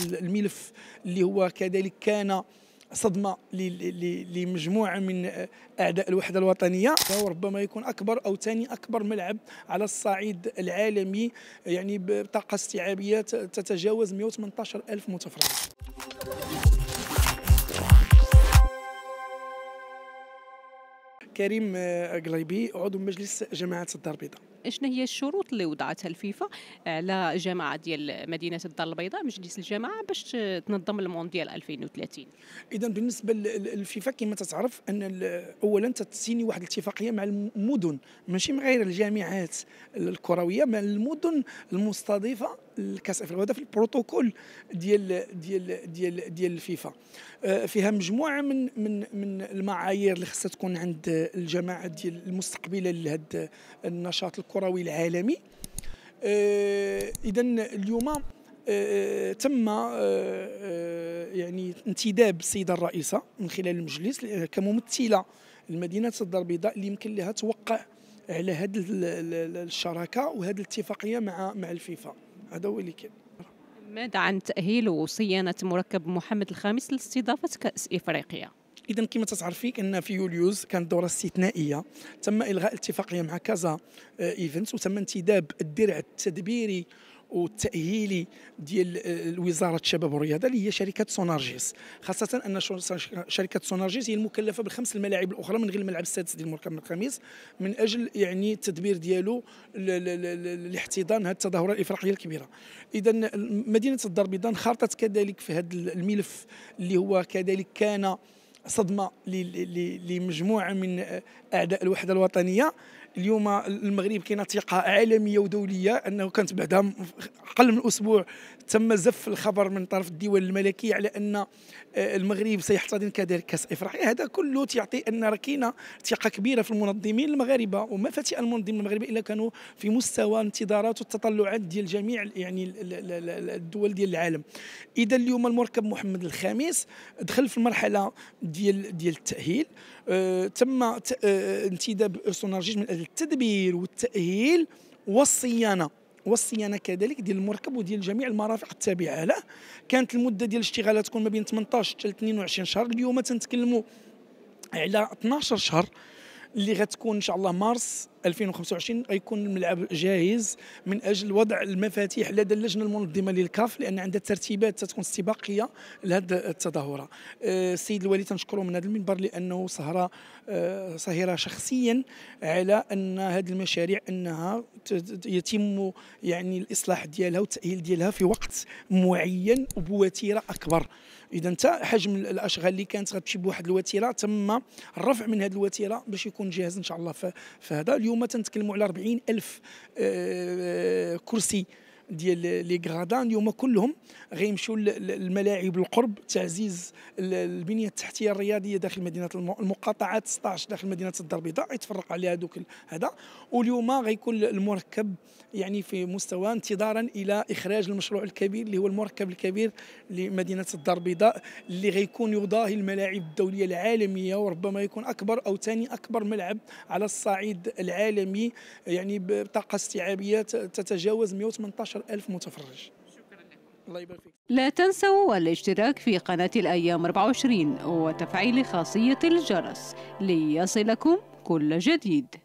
هذا الملف اللي هو كذلك كان صدمه لمجموعه من اعداء الوحده الوطنيه فهو ربما يكون اكبر او ثاني اكبر ملعب على الصعيد العالمي يعني بطاقه استيعابيه تتجاوز 118 الف متفرج كريم قليبي عضو مجلس جماعه الدار البيضاء شنو هي الشروط اللي وضعتها الفيفا على آه، جماعه ديال مدينه الدار البيضاء مجلس الجماعه باش تنظم المونديال 2030 اذا بالنسبه للفيفا كما تتعرف ان اولا تتسيني واحد الاتفاقيه مع المدن ماشي مع غير الجامعات الكرويه مع المدن المستضيفه الكاس افريقيا وهذا في البروتوكول ديال ديال ديال ديال الفيفا آه، فيها مجموعه من من من المعايير اللي خصها تكون عند الجماعه ديال المستقبله لهذا النشاط الكروي العالمي آه، اذا اليوم آه تم آه،, آه يعني انتداب السيده الرئيسه من خلال المجلس كممثله لمدينه الدار البيضاء اللي يمكن لها توقع على هذه الشراكه وهذه الاتفاقيه مع مع الفيفا عدوي كان ماذا عن تأهيل وصيانة مركب محمد الخامس لاستضافة كأس إفريقيا؟ اذا كما تتعرفي ان في يوليوز كانت دوره استثنائيه تم الغاء الاتفاقيه مع كازا آه، إيفنت وتم انتداب الدرع التدبيري والتاهيلي ديال وزاره الشباب والرياضه اللي هي شركه سونارجيس خاصه ان شركه سونارجيس هي المكلفه بالخمس الملاعب الاخرى من غير الملعب السادس ديال المركب الخميس من اجل يعني التدبير ديالو لاحتضان هذه التظاهره الافريقيه الكبيره اذا مدينه الدار البيضاء انخرطت كذلك في هذا الملف اللي هو كذلك كان صدمه لمجموعه من اعداء الوحده الوطنيه اليوم المغرب كاينه ثقه عالميه ودوليه انه كانت بعدها اقل من اسبوع تم زف الخبر من طرف الديوان الملكي على ان آه، المغرب سيحتضن كذلك كاس افريقيا هذا كله تيعطي ان راه كاينه ثقه كبيره في المنظمين المغاربه وما فاتئ المنظمين المغاربه الا كانوا في مستوى انتظارات والتطلعات ديال جميع يعني الدول ديال العالم اذا اليوم المركب محمد الخامس دخل في المرحله ديال ديال التاهيل آه تم أه، انتداب سونارجيج من اجل التدبير والتاهيل والصيانه والصيانه كذلك ديال المركب وديال جميع المرافق التابعه له كانت المده ديال الاشتغال تكون ما بين 18 حتى 22 شهر اليوم تنتكلموا على 12 شهر اللي غتكون ان شاء الله مارس 2025 غيكون الملعب جاهز من اجل وضع المفاتيح لدى اللجنه المنظمه للكاف لان عندها ترتيبات تتكون استباقيه لهذه التظاهره آه، السيد الوالي تنشكره من هذا المنبر لانه سهره آه، سهره شخصيا على ان هذه المشاريع انها يتم يعني الاصلاح ديالها والتاهيل ديالها في وقت معين وبوتيره اكبر اذا حتى حجم الاشغال اللي كانت غتمشي بواحد الوتيره تم الرفع من هذه الوتيره باش يكون تكون جاهز ان شاء الله في هذا اليوم تنتكلموا على 40 الف آه، آه، كرسي ديال لي غرادان اليوم كلهم غيمشيو للملاعب القرب تعزيز البنيه التحتيه الرياضيه داخل مدينه المقاطعات 16 داخل مدينه الدار البيضاء يتفرق عليها هذوك هذا واليوم غيكون المركب يعني في مستوى انتظارا الى اخراج المشروع الكبير اللي هو المركب الكبير لمدينه الدار البيضاء اللي غيكون يضاهي الملاعب الدوليه العالميه وربما يكون اكبر او ثاني اكبر ملعب على الصعيد العالمي يعني بطاقه استيعابيه تتجاوز 118 ألف متفرج لا تنسوا الاشتراك في قناة الأيام 24 وتفعيل خاصية الجرس ليصلكم كل جديد